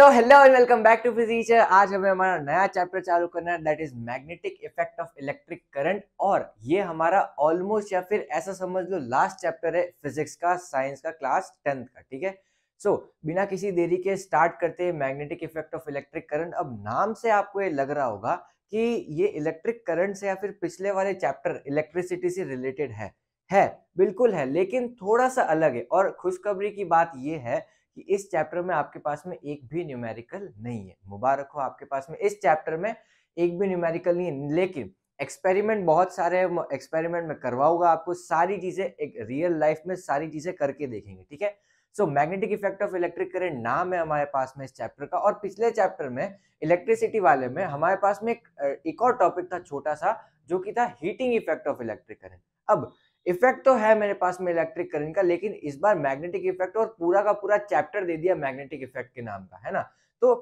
So hello and welcome back to physics आज हमें हमारा नया चैप्टर चालू करना है that is magnetic effect of electric current और ये हमारा ऑलमोस्ट या फिर ऐसा समझ लो लास्ट चैप्टर है फिजिक्स का साइंस का क्लास टेंथ का ठीक है सो बिना किसी देरी के स्टार्ट करते हैं magnetic effect of electric current अब नाम से आपको ये लग रहा होगा कि ये इलेक्ट्रिक करंट से या फिर पिछले वाले चैप्टर इलेक्ट्रिसिटी से रिलेटेड है है बिल्कुल है लेकिन थोड़ा सा अलग है और खुशखबरी की बात यह है कि इस चैप्टर में आपके पास में एक भी न्यूमेरिकल नहीं है मुबारक हो आपके पास में इस चैप्टर में एक भी न्यूमेरिकल नहीं है लेकिन एक्सपेरिमेंट बहुत सारे एक्सपेरिमेंट में करवाऊंगा आपको सारी चीज़ें एक रियल लाइफ में सारी चीज़ें करके देखेंगे ठीक है so magnetic effect of electric current नाम है हमारे पास में इस चैप्टर का और पिछले चैप्टर में इलेक्ट्रिसिटी वाले में हमारे पास में एक, एक और टॉपिक था छोटा सा जो कि था heating effect of electric current अब इफेक्ट तो है मेरे पास में इलेक्ट्रिक करंट का लेकिन इस बार मैग्नेटिक इफेक्ट और पूरा का पूरा चैप्टर दे दिया मैग्नेटिक इफेक्ट के नाम का है ना तो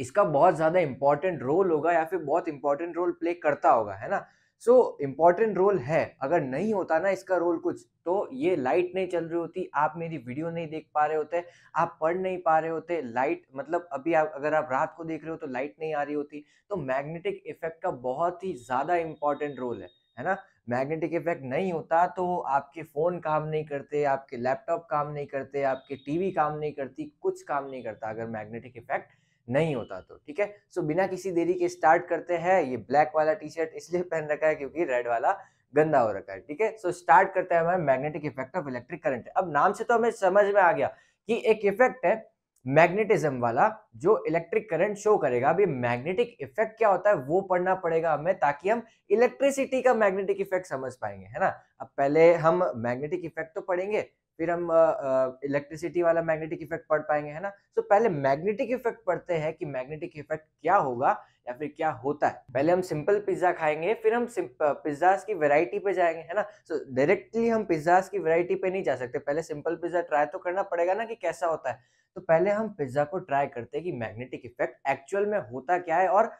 इसका बहुत ज़्यादा इंपॉर्टेंट रोल होगा या फिर बहुत इंपॉर्टेंट रोल प्ले करता होगा है ना सो इम्पॉर्टेंट रोल है अगर नहीं होता ना इसका रोल कुछ तो ये लाइट नहीं चल रही होती आप मेरी वीडियो नहीं देख पा रहे होते आप पढ़ नहीं पा रहे होते लाइट मतलब अभी आप अगर आप रात को देख रहे हो तो लाइट नहीं आ रही होती तो मैग्नेटिक इफेक्ट का बहुत ही ज़्यादा इम्पॉर्टेंट रोल है है ना मैग्नेटिक इफेक्ट नहीं होता तो आपके फ़ोन काम नहीं करते आपके लैपटॉप काम नहीं करते आपके टीवी काम नहीं करती कुछ काम नहीं करता अगर मैग्नेटिक इफेक्ट नहीं होता तो ठीक है सो बिना किसी देरी के स्टार्ट करते हैं ये ब्लैक वाला टी शर्ट इसलिए पहन रखा है क्योंकि रेड वाला गंदा हो रखा है ठीक है सो स्टार्ट करते हैं हमें magnetic effect of electric current अब नाम से तो हमें समझ में आ गया कि एक इफेक्ट है मैग्नेटिज्म वाला जो इलेक्ट्रिक करंट शो करेगा अभी मैग्नेटिक इफेक्ट क्या होता है वो पढ़ना पड़ेगा हमें ताकि हम इलेक्ट्रिसिटी का मैग्नेटिक इफेक्ट समझ पाएंगे है ना अब पहले हम मैग्नेटिक इफेक्ट तो पढ़ेंगे फिर हम इलेक्ट्रिसिटी वाला मैग्नेटिक इफेक्ट पढ़ पाएंगे है ना सो तो पहले मैग्नेटिक इफेक्ट पढ़ते हैं कि मैग्नेटिक इफेक्ट क्या होगा या फिर क्या होता है पहले हम सिंपल पिज्ज़ा खाएंगे फिर हम पिज्जा की वेराइटी पे जाएंगे है ना सो so, डायरेक्टली हम पिज्ज़ाज की वेराइटी पे नहीं जा सकते पहले सिंपल पिज्ज़ा ट्राई तो करना पड़ेगा ना कि कैसा होता है तो पहले हम पिज्ज़ा को ट्राई करते हैं कि मैग्नेटिक इफेक्ट एक्चुअल में होता क्या है और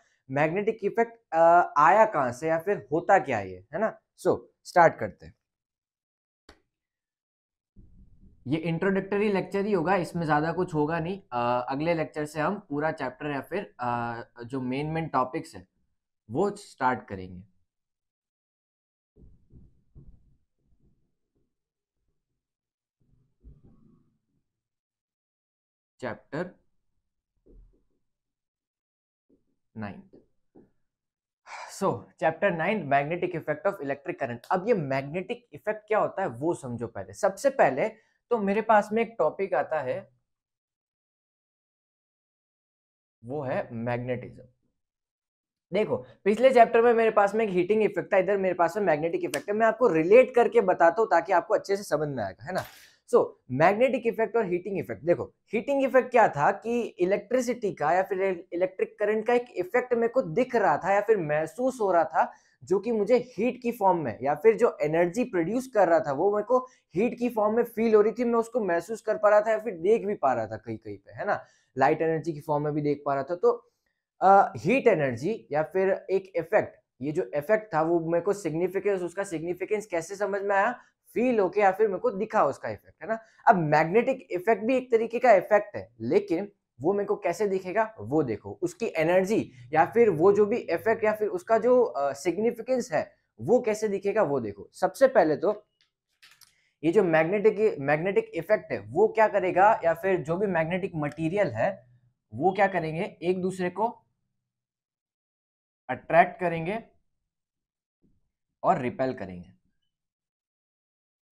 मैग्नेटिक इफेक्ट आया कहाँ से या फिर होता क्या ये है ना सो so, स्टार्ट करते हैं ये इंट्रोडक्टरी लेक्चर ही होगा इसमें ज़्यादा कुछ होगा नहीं आ, अगले लेक्चर से हम पूरा चैप्टर या फिर आ, जो मेन मेन टॉपिक्स है वो स्टार्ट करेंगे chapter ninth so chapter nine magnetic effect of electric current अब ये मैग्नेटिक इफेक्ट क्या होता है वो समझो पहले सबसे पहले तो मेरे पास में एक टॉपिक आता है वो है मैग्नेटिज्म देखो पिछले चैप्टर में मेरे पास में एक हीटिंग इफेक्ट था इधर मेरे पास में मैग्नेटिक इफेक्ट है मैं आपको रिलेट करके बताता हूँ ताकि आपको अच्छे से समझ में आएगा है ना सो मैग्नेटिक इफेक्ट और हीटिंग इफेक्ट देखो हीटिंग इफेक्ट क्या था कि इलेक्ट्रिसिटी का या फिर इलेक्ट्रिक करंट का एक इफेक्ट मेरे को दिख रहा था या फिर महसूस हो रहा था जो कि मुझे हीट की फॉर्म में या फिर जो एनर्जी प्रोड्यूस कर रहा था वो मेरे को हीट की फॉर्म में फील हो रही थी मैं उसको महसूस कर पा रहा था या फिर देख भी पा रहा था कहीं कहीं पे है ना लाइट एनर्जी की फॉर्म में भी देख पा रहा था तो हीट एनर्जी या फिर एक इफेक्ट ये जो इफेक्ट था वो मेरे को सिग्निफिकेंस उसका सिग्निफिकेंस कैसे समझ में आया फील होके या फिर मेरे को दिखा उसका इफेक्ट है ना अब मैग्नेटिक इफेक्ट भी एक तरीके का इफेक्ट है लेकिन वो मेरे को कैसे दिखेगा वो देखो उसकी एनर्जी या फिर वो जो भी इफेक्ट या फिर उसका जो सिग्निफिकेंस uh, है वो कैसे दिखेगा वो देखो सबसे पहले तो ये जो मैग्नेटिक मैग्नेटिक इफेक्ट है वो क्या करेगा या फिर जो भी मैग्नेटिक मटीरियल है वो क्या करेंगे एक दूसरे को अट्रैक्ट करेंगे और रिपेल करेंगे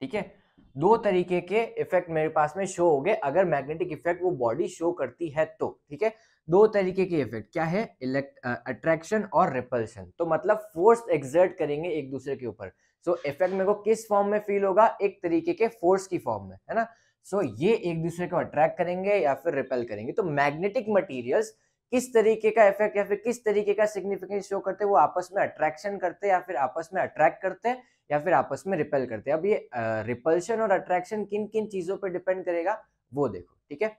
ठीक है दो तरीके के इफेक्ट मेरे पास में शो हो गए अगर मैग्नेटिक इफेक्ट वो बॉडी शो करती है तो ठीक है दो तरीके के इफेक्ट क्या है इलेक्ट अट्रैक्शन और रिपल्शन तो मतलब फोर्स एग्जर्ट करेंगे एक दूसरे के ऊपर सो इफेक्ट मेरे को किस फॉर्म में फील होगा एक तरीके के फोर्स की फॉर्म में है ना सो so, ये एक दूसरे को अट्रैक्ट करेंगे या फिर रिपेल करेंगे तो मैग्नेटिक मटीरियल्स किस तरीके का इफेक्ट या फिर किस तरीके का सिग्निफिकेंस शो करते हैं वो आपस में अट्रैक्शन करते या फिर आपस में अट्रैक्ट करते हैं या फिर आपस में रिपेल करते हैं अब ये रिपल्शन और अट्रैक्शन किन किन चीज़ों पर डिपेंड करेगा वो देखो ठीक है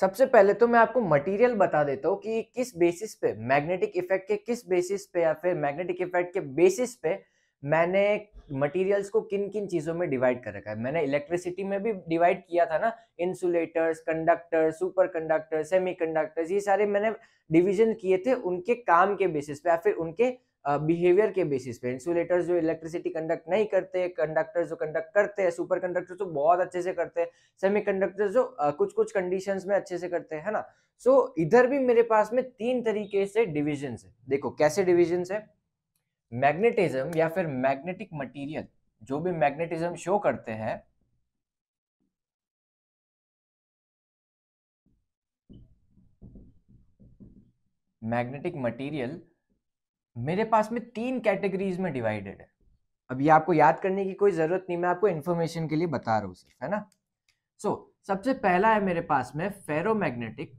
सबसे पहले तो मैं आपको मटेरियल बता देता हूँ कि किस बेसिस पे मैग्नेटिक इफेक्ट के किस बेसिस पे या फिर मैग्नेटिक इफेक्ट के बेसिस पे मैंने मटेरियल्स को किन किन चीज़ों में डिवाइड कर रखा है मैंने इलेक्ट्रिसिटी में भी डिवाइड किया था ना insulators conductor superconductor semiconductors ये सारे मैंने डिवीजन किए थे उनके काम के बेसिस पे या फिर उनके बिहेवियर के बेसिस पे इंसुलेटर्स जो इलेक्ट्रिसिटी कंडक्ट नहीं करते कंडक्टर जो कंडक्ट करते हैं सुपर कंडक्टर जो बहुत अच्छे से करते हैं सेमी कंडक्टर जो कुछ कुछ कंडीशन में अच्छे से करते हैं ना सो so, इधर भी मेरे पास में तीन तरीके से डिविजन है देखो कैसे डिविजन्स है मैग्नेटिज्म या फिर मैग्नेटिक मटेरियल जो भी मैग्नेटिज्म शो करते हैं मैग्नेटिक मटेरियल मेरे पास में तीन कैटेगरीज में डिवाइडेड है अब ये आपको याद करने की कोई ज़रूरत नहीं मैं आपको इन्फॉर्मेशन के लिए बता रहा हूँ सिर्फ है ना सो so, सबसे पहला है मेरे पास में फेरोमैग्नेटिक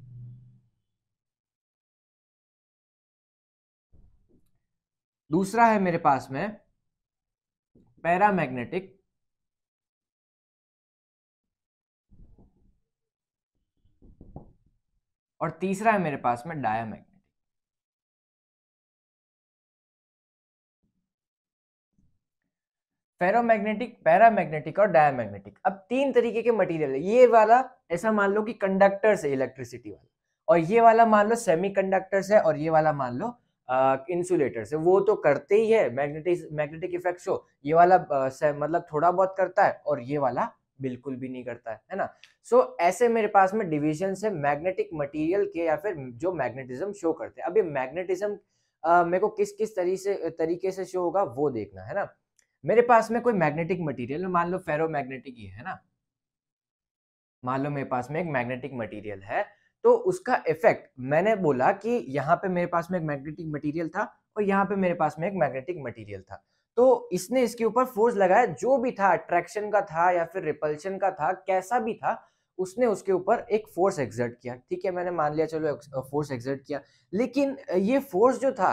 दूसरा है मेरे पास में पैरामैग्नेटिक और तीसरा है मेरे पास में डायामैग्नेटिक फेरोमैग्नेटिक पैरामैग्नेटिक और मैग्नेटिक अब तीन तरीके के मटेरियल है ये वाला ऐसा मान लो कि कंडक्टर्स है इलेक्ट्रिसिटी वाला और ये वाला मान लो सेमीकंडक्टर्स है और ये वाला मान लो इंसुलेटर से वो तो करते ही है मैग्नेटिक मैग्नेटिक इफेक्ट शो ये वाला मतलब थोड़ा बहुत करता है और ये वाला बिल्कुल भी नहीं करता है है ना सो so, ऐसे मेरे पास में डिविजन है मैग्नेटिक मटीरियल के या फिर जो मैग्नेटिज्म शो करते हैं अभी मैग्नेटिज्म मेरे को किस किस तरीके से तरीके से शो होगा वो देखना है ना मेरे पास में कोई मैग्नेटिक मटीरियल मान लो फेरो मैग्नेटिक ही है ना मान लो मेरे पास में एक मैग्नेटिक मटीरियल है तो उसका इफेक्ट मैंने बोला कि यहाँ पे मेरे पास में एक मैग्नेटिक मटेरियल था और यहाँ पे मेरे पास में एक मैग्नेटिक मटेरियल था तो इसने इसके ऊपर फोर्स लगाया जो भी था अट्रैक्शन का था या फिर रिपल्शन का था कैसा भी था उसने उसके ऊपर एक फोर्स एग्जर्ट किया ठीक है मैंने मान लिया चलो फोर्स एग्जर्ट किया लेकिन ये फोर्स जो था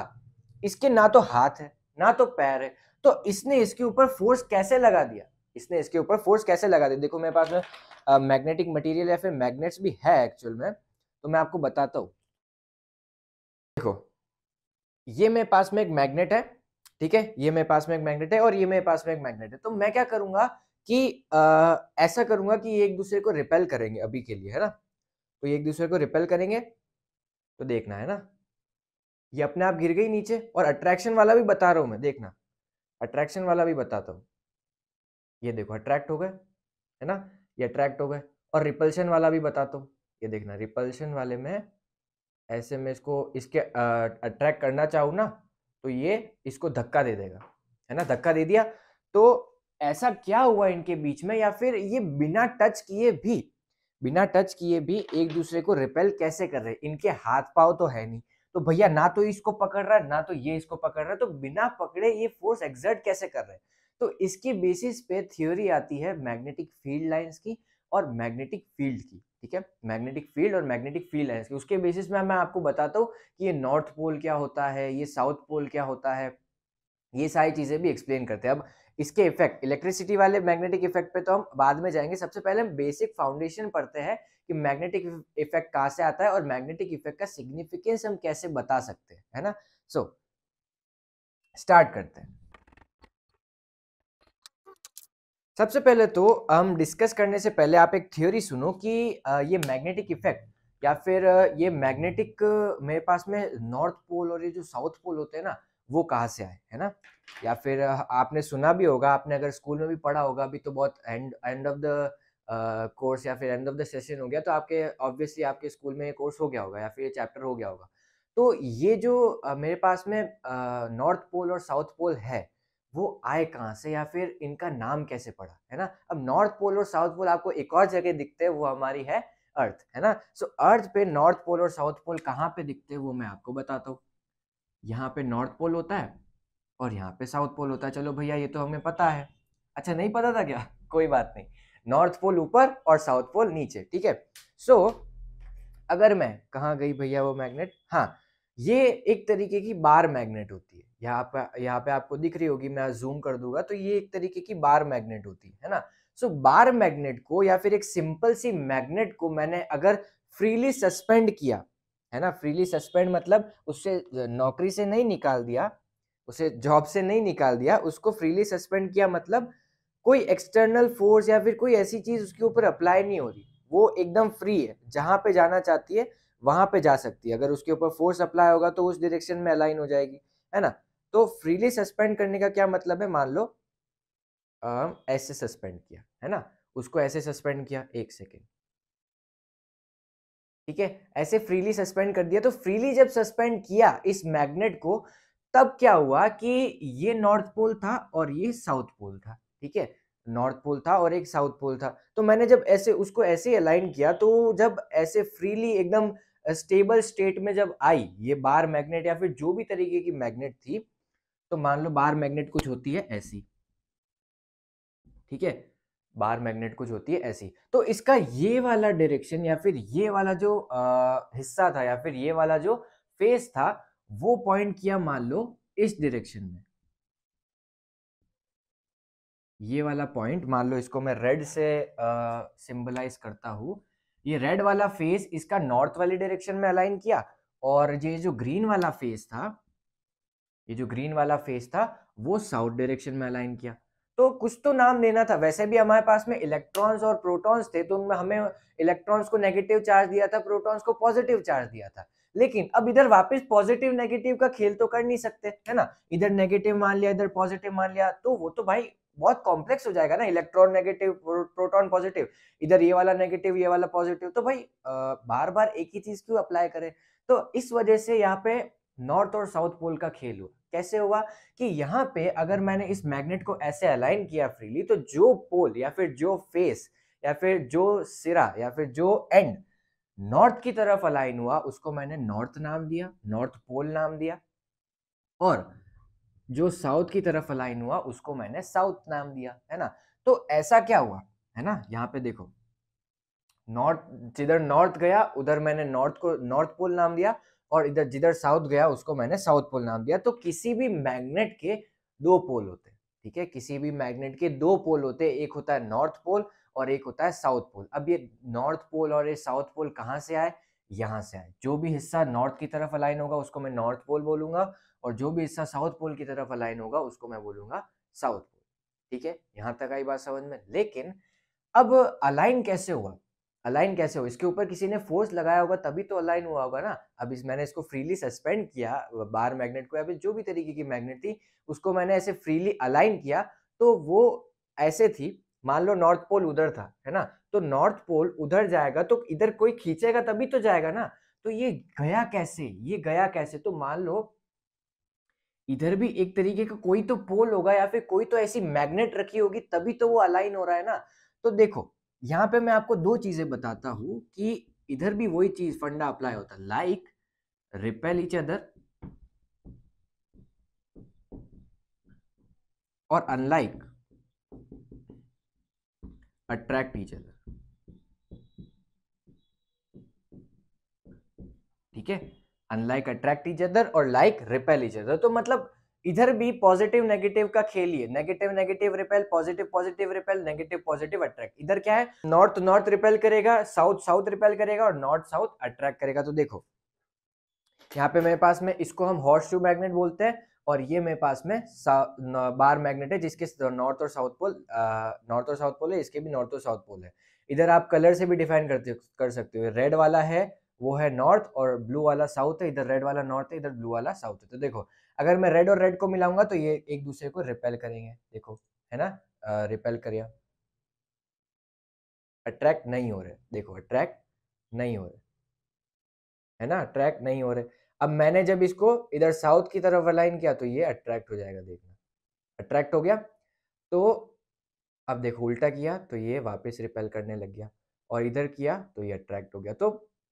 इसके ना तो हाथ है ना तो पैर है तो इसने इसके ऊपर फोर्स कैसे लगा दिया इसने इसके ऊपर फोर्स कैसे लगा दिया देखो मेरे पास में मैग्नेटिक मटेरियल या फिर मैग्नेट्स भी है एक्चुअल में तो मैं आपको बताता हूँ देखो ये मेरे पास में एक मैग्नेट है ठीक है ये मेरे पास में एक मैग्नेट है और ये मेरे पास में एक मैग्नेट है तो मैं क्या करूंगा कि आ, ऐसा करूंगा कि ये एक दूसरे को रिपेल करेंगे अभी के लिए है ना तो ये एक दूसरे को रिपेल करेंगे तो देखना है ना ये अपने आप गिर गई नीचे और अट्रैक्शन वाला भी बता रहा हूं मैं देखना अट्रैक्शन वाला भी बताता हूँ ये देखो अट्रैक्ट हो गए है ना ये अट्रैक्ट हो गए और रिपल्शन वाला भी बताता हूँ ये देखना रिपल्शन वाले में ऐसे में इसको इसके अट्रैक्ट करना चाहूँ ना तो ये इसको धक्का दे देगा है ना धक्का दे दिया तो ऐसा क्या हुआ इनके बीच में या फिर ये बिना टच किए भी बिना टच किए भी एक दूसरे को रिपेल कैसे कर रहे इनके हाथ पाव तो है नहीं तो भैया ना तो इसको पकड़ रहा है ना तो ये इसको पकड़ रहा है तो बिना पकड़े ये फोर्स एग्जर्ट कैसे कर रहे हैं तो इसकी बेसिस पे थ्योरी आती है मैग्नेटिक फील्ड लाइंस की और मैग्नेटिक फील्ड की ठीक है मैग्नेटिक फील्ड और मैग्नेटिक फील्ड है उसके बेसिस में मैं आपको बताता हूँ कि ये नॉर्थ पोल क्या होता है ये साउथ पोल क्या होता है ये सारी चीज़ें भी एक्सप्लेन करते हैं अब इसके इफेक्ट इलेक्ट्रिसिटी वाले मैग्नेटिक इफेक्ट पे तो हम बाद में जाएंगे सबसे पहले हम बेसिक फाउंडेशन पढ़ते हैं कि मैग्नेटिक इफेक्ट कहाँ से आता है और मैग्नेटिक इफेक्ट का सिग्निफिकेंस हम कैसे बता सकते हैं है ना सो so, स्टार्ट करते हैं सबसे पहले तो हम डिस्कस करने से पहले आप एक थ्योरी सुनो कि ये मैग्नेटिक इफेक्ट या फिर ये मैग्नेटिक मेरे पास में नॉर्थ पोल और ये जो साउथ पोल होते हैं ना वो कहाँ से आए है ना या फिर आपने सुना भी होगा आपने अगर स्कूल में भी पढ़ा होगा अभी तो बहुत end end of the course या फिर एंड ऑफ द सेशन हो गया तो आपके ऑब्वियसली आपके स्कूल में ये कोर्स हो गया होगा या फिर ये चैप्टर हो गया होगा तो ये जो uh, मेरे पास में नॉर्थ पोल और साउथ पोल है वो आए कहाँ से या फिर इनका नाम कैसे पड़ा है ना अब नॉर्थ पोल और साउथ पोल आपको एक और जगह दिखते हैं वो हमारी है अर्थ है ना सो so, अर्थ पे नॉर्थ पोल और साउथ पोल कहाँ पे दिखते हैं वो मैं आपको बताता हूँ यहाँ पे नॉर्थ पोल होता है और यहाँ पे साउथ पोल होता है चलो भैया ये तो हमें पता है अच्छा नहीं पता था क्या कोई बात नहीं नॉर्थ पोल ऊपर और साउथ पोल नीचे ठीक है सो अगर मैं कहाँ गई भैया वो मैग्नेट हाँ ये एक तरीके की बार मैग्नेट होती है यहाँ पे यहाँ पे आपको दिख रही होगी मैं जूम कर दूंगा तो ये एक तरीके की बार मैग्नेट होती है ना सो so, बार मैग्नेट को या फिर एक सिंपल सी मैग्नेट को मैंने अगर फ्रीली सस्पेंड किया है ना फ्रीली सस्पेंड मतलब उससे नौकरी से नहीं निकाल दिया उसे जॉब से नहीं निकाल दिया उसको फ्रीली सस्पेंड किया मतलब कोई एक्सटर्नल फोर्स या फिर कोई ऐसी चीज़ उसके ऊपर अप्लाई नहीं हो रही वो एकदम फ्री है जहां पे जाना चाहती है वहां पे जा सकती है अगर उसके ऊपर फोर्स अप्लाई होगा तो उस डायरेक्शन में अलाइन हो जाएगी है ना तो फ्रीली सस्पेंड करने का क्या मतलब है मान लो आ, ऐसे सस्पेंड किया है ना उसको ऐसे सस्पेंड किया एक सेकेंड ठीक है ऐसे फ्रीली सस्पेंड कर दिया तो फ्रीली जब सस्पेंड किया इस मैग्नेट को तब क्या हुआ कि ये नॉर्थ पोल था और ये साउथ पोल था ठीक है नॉर्थ पोल था और एक साउथ पोल था तो मैंने जब ऐसे उसको ऐसे अलाइन किया तो जब ऐसे फ्रीली एकदम स्टेबल स्टेट में जब आई ये बार मैग्नेट या फिर जो भी तरीके की मैग्नेट थी तो मान लो बार मैग्नेट कुछ होती है ऐसी ठीक है बार मैग्नेट कुछ होती है ऐसी तो इसका ये वाला डायरेक्शन या फिर ये वाला जो आ, हिस्सा था या फिर ये वाला जो फेस था वो पॉइंट किया मान लो इस डायरेक्शन में ये वाला पॉइंट मान लो इसको मैं रेड से सिंबलाइज करता हूं ये रेड वाला फेस इसका नॉर्थ वाली डायरेक्शन में अलाइन किया और ये जो ग्रीन वाला फेस था ये जो ग्रीन वाला फेस था वो साउथ डायरेक्शन में अलाइन किया तो कुछ तो नाम देना था वैसे भी हमारे पास में इलेक्ट्रॉन्स और प्रोटॉन्स थे तो उनमें हमें इलेक्ट्रॉन्स को नेगेटिव चार्ज दिया था प्रोटॉन्स को पॉजिटिव चार्ज दिया था लेकिन अब इधर वापस पॉजिटिव नेगेटिव का खेल तो कर नहीं सकते है ना इधर नेगेटिव मान लिया इधर पॉजिटिव मान लिया तो वो तो भाई बहुत कॉम्प्लेक्स हो जाएगा ना इलेक्ट्रॉन नेगेटिव प्रोटॉन पॉजिटिव इधर ये वाला नेगेटिव ये वाला पॉजिटिव तो भाई बार बार एक ही चीज क्यों अप्लाई करें तो इस वजह से यहाँ पे नॉर्थ और साउथ पोल का खेल हुआ कैसे हुआ कि यहाँ पे अगर मैंने इस मैग्नेट को ऐसे अलाइन किया फ्रीली तो जो पोल या फिर जो फेस या फिर जो सिरा या फिर जो एंड नॉर्थ की तरफ अलाइन हुआ उसको मैंने नॉर्थ नाम दिया नॉर्थ पोल नाम दिया और जो साउथ की तरफ अलाइन हुआ उसको मैंने साउथ नाम दिया है ना तो ऐसा क्या हुआ है ना यहाँ पे देखो नॉर्थ जिधर नॉर्थ गया उधर मैंने नॉर्थ को नॉर्थ पोल नाम दिया और इधर जिधर साउथ गया उसको मैंने साउथ पोल नाम दिया तो किसी भी मैग्नेट के दो पोल होते हैं ठीक है किसी भी मैग्नेट के दो पोल होते हैं एक होता है नॉर्थ पोल और एक होता है साउथ पोल अब ये नॉर्थ पोल और ये साउथ पोल कहाँ से आए यहाँ से आए जो भी हिस्सा नॉर्थ की तरफ अलाइन होगा उसको मैं नॉर्थ पोल बोलूंगा और जो भी हिस्सा साउथ पोल की तरफ अलाइन होगा उसको मैं बोलूंगा साउथ पोल ठीक है यहाँ तक आई बात समझ में लेकिन अब अलाइन कैसे हुआ अलाइन कैसे हो इसके ऊपर किसी ने फोर्स लगाया होगा तभी तो अलाइन हुआ होगा ना अब इस मैंने इसको फ्रीली सस्पेंड किया बार मैग्नेट को या फिर जो भी तरीके की मैग्नेट थी उसको मैंने ऐसे फ्रीली अलाइन किया तो वो ऐसे थी मान लो नॉर्थ पोल उधर था है ना तो नॉर्थ पोल उधर जाएगा तो इधर कोई खींचेगा तभी तो जाएगा ना तो ये गया कैसे ये गया कैसे तो मान लो इधर भी एक तरीके का कोई तो पोल होगा या फिर कोई तो ऐसी मैग्नेट रखी होगी तभी तो वो अलाइन हो रहा है ना तो देखो यहाँ पे मैं आपको दो चीज़ें बताता हूं कि इधर भी वही चीज़ फंडा अप्लाई होता है लाइक रिपेल इच अदर और अनलाइक अट्रैक्ट इच अदर ठीक है अनलाइक अट्रैक्ट इच अदर और लाइक रिपेल इच अदर तो मतलब इधर भी पॉजिटिव नेगेटिव का खेल ये negative negative repel positive positive repel negative positive attract इधर क्या है नॉर्थ नॉर्थ रिपेल करेगा साउथ साउथ रिपेल करेगा और नॉर्थ साउथ अट्रैक्ट करेगा तो देखो यहाँ पे मेरे पास में इसको हम हॉर्स शू मैग्नेट बोलते हैं और ये मेरे पास में बार मैग्नेट है जिसके नॉर्थ और साउथ पोल नॉर्थ और साउथ पोल है इसके भी नॉर्थ और साउथ पोल है इधर आप कलर से भी डिफाइन करते कर सकते हो रेड वाला है वो है नॉर्थ और ब्लू वाला साउथ है इधर रेड वाला नॉर्थ है इधर ब्लू वाला साउथ है तो देखो अगर मैं रेड और रेड को मिलाऊंगा तो ये एक दूसरे को रिपेल करेंगे देखो है ना रिपेल कर अट्रैक्ट नहीं हो रहे देखो अट्रैक्ट नहीं हो रहे है ना अट्रैक्ट नहीं हो रहे अब मैंने जब इसको इधर साउथ की तरफ अलाइन किया तो ये अट्रैक्ट हो जाएगा देखना अट्रैक्ट हो गया तो अब देखो उल्टा किया तो ये वापस रिपेल करने लग गया और इधर किया तो ये अट्रैक्ट हो गया तो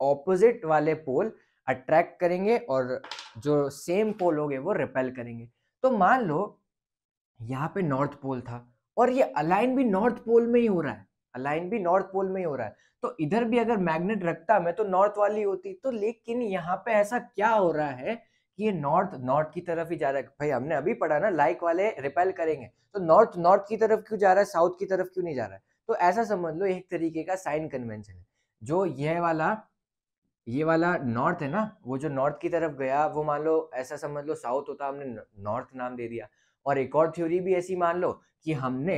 ऑपोजिट वाले पोल अट्रैक्ट करेंगे और जो सेम पोल होंगे वो रिपेल करेंगे तो मान लो यहाँ पे नॉर्थ पोल था और ये अलाइन भी नॉर्थ पोल में ही हो रहा है अलाइन भी नॉर्थ पोल में ही हो रहा है तो इधर भी अगर मैग्नेट रखता मैं तो नॉर्थ वाली होती तो लेकिन यहाँ पे ऐसा क्या हो रहा है कि ये नॉर्थ नॉर्थ की तरफ ही जा रहा है भाई हमने अभी पढ़ा ना लाइक वाले रिपेल करेंगे तो नॉर्थ नॉर्थ की तरफ क्यों जा रहा है साउथ की तरफ क्यों नहीं जा रहा है तो ऐसा समझ लो एक तरीके का साइन कन्वेंशन है जो यह वाला ये वाला नॉर्थ है ना वो जो नॉर्थ की तरफ गया वो मान लो ऐसा समझ लो साउथ होता हमने नॉर्थ नाम दे दिया और एक और थ्योरी भी ऐसी मान लो कि हमने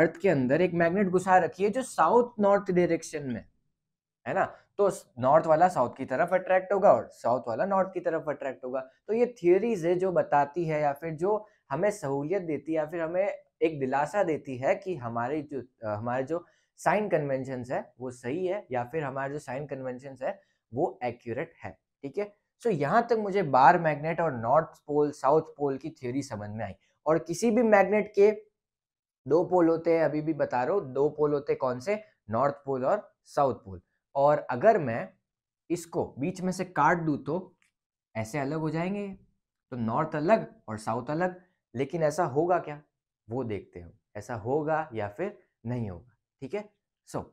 अर्थ के अंदर एक मैग्नेट घुसा रखी है जो साउथ नॉर्थ डायरेक्शन में है ना तो नॉर्थ वाला साउथ की तरफ अट्रैक्ट होगा और साउथ वाला नॉर्थ की तरफ अट्रैक्ट होगा तो ये थियोरीज है जो बताती है या फिर जो हमें सहूलियत देती है या फिर हमें एक दिलासा देती है कि हमारे जो हमारे जो साइन कन्वेंशन है वो सही है या फिर हमारे जो साइन कन्वेंशन है वो एक्यूरेट है ठीक है सो यहाँ तक मुझे बार मैग्नेट और नॉर्थ पोल साउथ पोल की थ्योरी समझ में आई और किसी भी मैग्नेट के दो पोल होते हैं अभी भी बता रहा हूँ दो पोल होते कौन से नॉर्थ पोल और साउथ पोल और अगर मैं इसको बीच में से काट दूँ तो ऐसे अलग हो जाएंगे तो नॉर्थ अलग और साउथ अलग लेकिन ऐसा होगा क्या वो देखते हो ऐसा होगा या फिर नहीं होगा ठीक है सो so,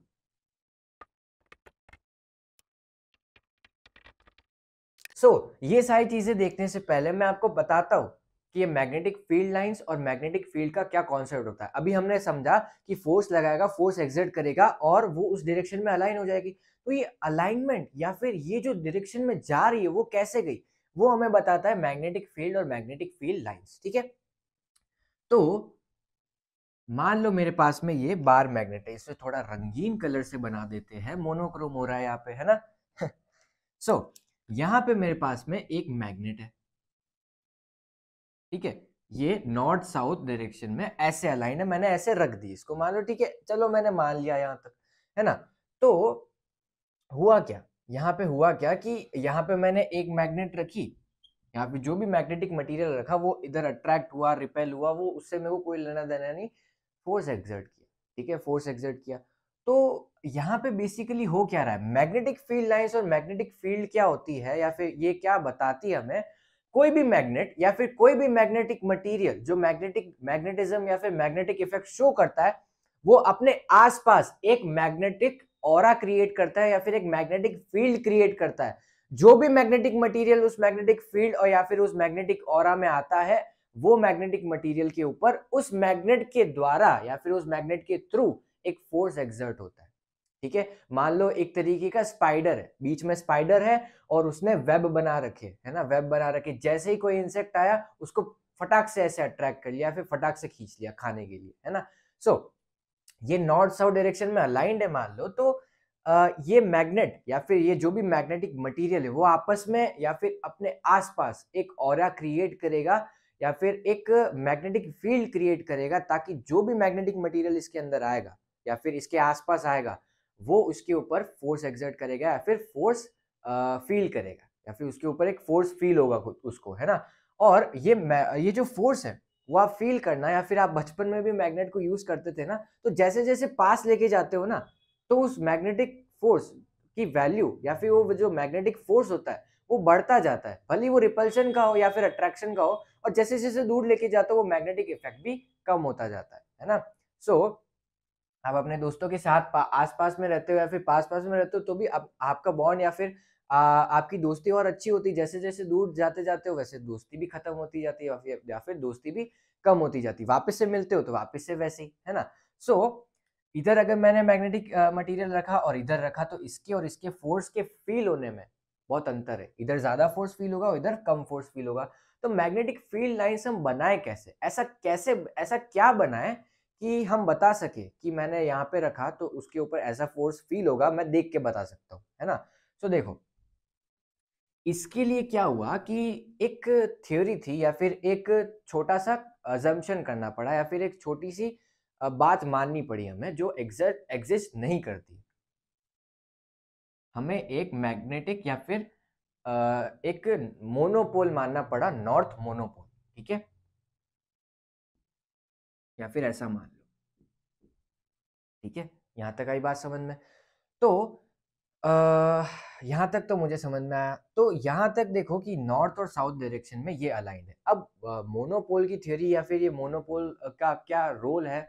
सो so, ये सारी चीज़ें देखने से पहले मैं आपको बताता हूँ कि ये मैग्नेटिक फील्ड लाइंस और मैग्नेटिक फील्ड का क्या कॉन्सेप्ट होता है अभी हमने समझा कि फोर्स लगाएगा फोर्स एग्जिट करेगा और वो उस डायरेक्शन में अलाइन हो जाएगी तो ये अलाइनमेंट या फिर ये जो डायरेक्शन में जा रही है वो कैसे गई वो हमें बताता है मैग्नेटिक फील्ड और मैग्नेटिक फील्ड लाइन्स ठीक है तो मान लो मेरे पास में ये बार मैग्नेट है इसे थोड़ा रंगीन कलर से बना देते हैं मोनोक्रोम हो रहा है यहाँ पे है ना सो so, यहां पे मेरे पास में एक मैग्नेट है ठीक है ये नॉर्थ साउथ डायरेक्शन में ऐसे अलाइन है मैंने ऐसे रख दी इसको मान लो ठीक है चलो मैंने मान लिया यहां तक है ना तो हुआ क्या यहाँ पे हुआ क्या कि यहाँ पे मैंने एक मैग्नेट रखी यहाँ पे जो भी मैग्नेटिक मटेरियल रखा वो इधर अट्रैक्ट हुआ रिपेल हुआ वो उससे मेरे को कोई लेना देना नहीं फोर्स एग्जर्ट किया ठीक है फोर्स एग्जर्ट किया तो यहाँ पे बेसिकली हो क्या रहा है मैग्नेटिक फील्ड लाइंस और मैग्नेटिक फील्ड क्या होती है या फिर ये क्या बताती है हमें कोई भी मैग्नेट या फिर कोई भी मैग्नेटिक मटेरियल जो मैग्नेटिक मैग्नेटिज्म या फिर मैग्नेटिक इफेक्ट शो करता है वो अपने आसपास एक मैग्नेटिक और क्रिएट करता है या फिर एक मैग्नेटिक फील्ड क्रिएट करता है जो भी मैग्नेटिक मटेरियल उस मैग्नेटिक फील्ड और या फिर उस मैग्नेटिक और में आता है वो मैग्नेटिक मटेरियल के ऊपर उस मैग्नेट के द्वारा या फिर उस मैग्नेट के थ्रू एक फोर्स एग्जर्ट होता है ठीक है मान लो एक तरीके का स्पाइडर है बीच में स्पाइडर है और उसने वेब बना रखे है ना वेब बना रखे जैसे ही कोई इंसेक्ट आया उसको फटाक से ऐसे अट्रैक्ट कर लिया फिर फटाक से खींच लिया खाने के लिए है ना सो so, ये नॉर्थ साउथ डायरेक्शन में अलाइंड है मान लो तो आ, ये मैग्नेट या फिर ये जो भी मैग्नेटिक मटेरियल है वो आपस में या फिर अपने आसपास एक और क्रिएट करेगा या फिर एक मैग्नेटिक फील्ड क्रिएट करेगा ताकि जो भी मैग्नेटिक मटेरियल इसके अंदर आएगा या फिर इसके आसपास आएगा वो उसके ऊपर फोर्स एग्जर्ट करेगा या फिर फोर्स फील करेगा या फिर उसके ऊपर एक फोर्स फील होगा खुद उसको है ना और ये ये जो फोर्स है वो आप फील करना या फिर आप बचपन में भी मैग्नेट को यूज करते थे ना तो जैसे जैसे पास लेके जाते हो ना तो उस मैग्नेटिक फोर्स की वैल्यू या फिर वो जो मैग्नेटिक फोर्स होता है वो बढ़ता जाता है भले वो रिपल्शन का हो या फिर अट्रैक्शन का हो और जैसे जैसे दूर लेके जाता हो वो मैग्नेटिक इफेक्ट भी कम होता जाता है है ना सो so, आप अपने दोस्तों के साथ आस पास में रहते हो या फिर पास पास में रहते हो तो भी आप, आपका बॉन्ड या फिर आ, आपकी दोस्ती और अच्छी होती जैसे जैसे दूर जाते जाते हो वैसे दोस्ती भी खत्म होती जाती है या फिर या फिर दोस्ती भी कम होती जाती वापस से मिलते हो तो वापस से वैसे ही है ना सो so, इधर अगर मैंने मैग्नेटिक मटेरियल रखा और इधर रखा तो इसके और इसके फोर्स के फील होने में बहुत अंतर है इधर ज्यादा फोर्स फील होगा और इधर कम फोर्स फील होगा तो मैग्नेटिक फील्ड लाइंस हम बनाए कैसे ऐसा कैसे ऐसा क्या बनाए कि हम बता सके कि मैंने यहाँ पे रखा तो उसके ऊपर ऐसा फोर्स फील होगा मैं देख के बता सकता हूँ है ना सो so, देखो इसके लिए क्या हुआ कि एक थ्योरी थी या फिर एक छोटा सा अजम्पन करना पड़ा या फिर एक छोटी सी बात माननी पड़ी हमें जो एग्जिस्ट नहीं करती हमें एक मैग्नेटिक या फिर एक मोनोपोल मानना पड़ा नॉर्थ मोनोपोल ठीक है या फिर ऐसा मान लो ठीक है यहां तक आई बात समझ में तो यहाँ तक तो मुझे समझ में आया तो यहाँ तक देखो कि नॉर्थ और साउथ डायरेक्शन में ये अलाइन है अब मोनोपोल की थ्योरी या फिर ये मोनोपोल का क्या रोल है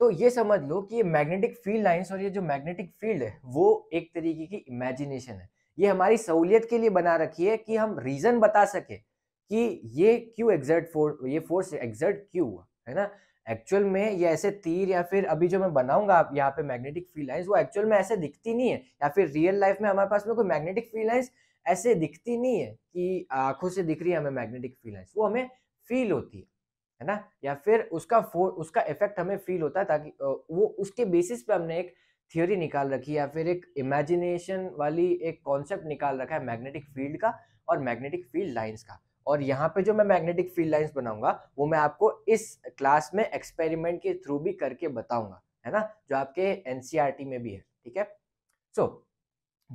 तो ये समझ लो कि ये मैग्नेटिक फील्ड लाइंस और ये जो मैग्नेटिक फील्ड है वो एक तरीके की इमेजिनेशन है ये हमारी सहूलियत के लिए बना रखी है कि हम रीजन बता सके कि ये क्यों एग्जर्ट फोर्स ये फोर्स एग्जर्ट क्यों हुआ है ना एक्चुअल में ये ऐसे तीर या फिर अभी जो मैं बनाऊंगा आप यहाँ पे मैग्नेटिक फील्ड लाइंस वो एक्चुअल में ऐसे दिखती नहीं है या फिर रियल लाइफ में हमारे पास में कोई मैग्नेटिक फील्ड लाइंस ऐसे दिखती नहीं है कि आंखों से दिख रही है हमें मैग्नेटिक फील्ड लाइंस वो हमें फील होती है है ना या फिर उसका उसका इफेक्ट हमें फील होता है ताकि वो उसके बेसिस पे हमने एक थियोरी निकाल रखी है या फिर एक इमेजिनेशन वाली एक कॉन्सेप्ट निकाल रखा है मैग्नेटिक फील्ड का और मैग्नेटिक फील्ड लाइंस का और यहाँ पे जो मैं मैग्नेटिक फील्ड लाइंस बनाऊंगा वो मैं आपको इस क्लास में एक्सपेरिमेंट के थ्रू भी करके बताऊंगा है ना जो आपके एनसीईआरटी e में भी है ठीक है सो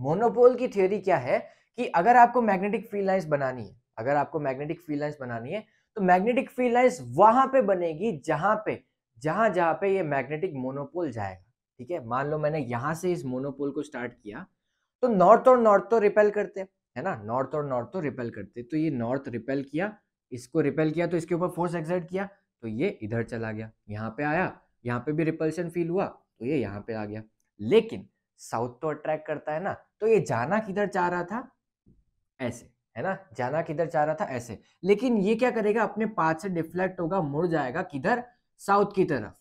मोनोपोल की थ्योरी क्या है कि अगर आपको मैग्नेटिक फील्ड लाइंस बनानी है अगर आपको मैग्नेटिक फील्ड लाइंस बनानी है तो मैग्नेटिक फील्ड लाइंस वहां पे बनेगी जहां पे जहां जहां पे ये मैग्नेटिक मोनोपोल जाएगा ठीक है मान लो मैंने यहां से इस मोनोपोल को स्टार्ट किया तो नॉर्थ और नॉर्थ तो रिपेल करते हैं है ना नॉर्थ और नॉर्थ तो रिपेल करते तो ये नॉर्थ रिपेल किया इसको रिपेल किया तो इसके ऊपर फोर्स एक्सर्ट किया तो ये इधर चला गया यहाँ पे आया यहाँ पे भी रिपल्शन फील हुआ तो ये यहाँ पे आ गया लेकिन साउथ तो अट्रैक्ट करता है ना तो ये जाना किधर चाह रहा था ऐसे है ना जाना किधर चाह रहा था ऐसे लेकिन ये क्या करेगा अपने पाथ से डिफ्लेक्ट होगा मुड़ जाएगा किधर साउथ की तरफ